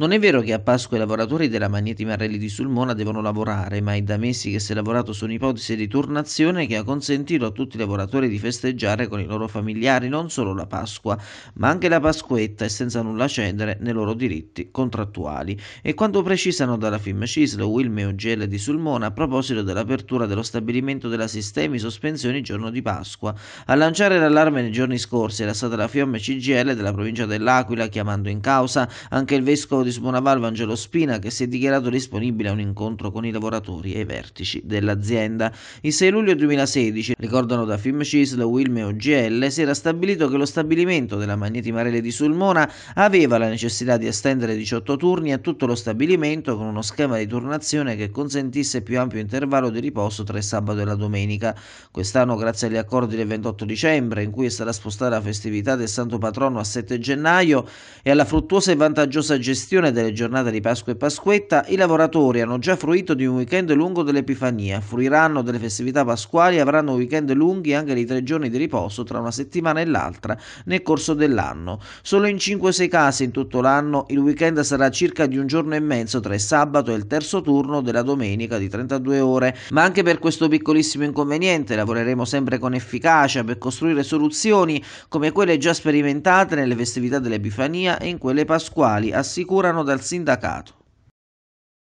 Non è vero che a Pasqua i lavoratori della Magneti di Marelli di Sulmona devono lavorare, ma è da mesi che si è lavorato su un'ipotesi di turnazione che ha consentito a tutti i lavoratori di festeggiare con i loro familiari non solo la Pasqua, ma anche la Pasquetta e senza nulla cedere nei loro diritti contrattuali. E quanto precisano dalla film Cislo Wilme Ogele di Sulmona a proposito dell'apertura dello stabilimento della Sistemi Sospensioni giorno di Pasqua. A lanciare l'allarme nei giorni scorsi era stata la Fiamme CGL della provincia dell'Aquila chiamando in causa anche il vescovo di di Smonaval Vangelo Spina che si è dichiarato disponibile a un incontro con i lavoratori e i vertici dell'azienda. Il 6 luglio 2016, ricordano da Film Cisl, Wilm e OGL, si era stabilito che lo stabilimento della Magneti Marelli di Sulmona aveva la necessità di estendere 18 turni a tutto lo stabilimento con uno schema di turnazione che consentisse più ampio intervallo di riposo tra il sabato e la domenica. Quest'anno, grazie agli accordi del 28 dicembre, in cui è stata spostata la festività del Santo Patrono a 7 gennaio e alla fruttuosa e vantaggiosa gestione occasione delle giornate di Pasqua e Pasquetta, i lavoratori hanno già fruito di un weekend lungo dell'Epifania, fruiranno delle festività pasquali e avranno weekend lunghi anche di tre giorni di riposo tra una settimana e l'altra nel corso dell'anno. Solo in 5-6 casi in tutto l'anno il weekend sarà circa di un giorno e mezzo tra il sabato e il terzo turno della domenica di 32 ore, ma anche per questo piccolissimo inconveniente lavoreremo sempre con efficacia per costruire soluzioni come quelle già sperimentate nelle festività dell'Epifania e in quelle pasquali, assicura curano dal sindacato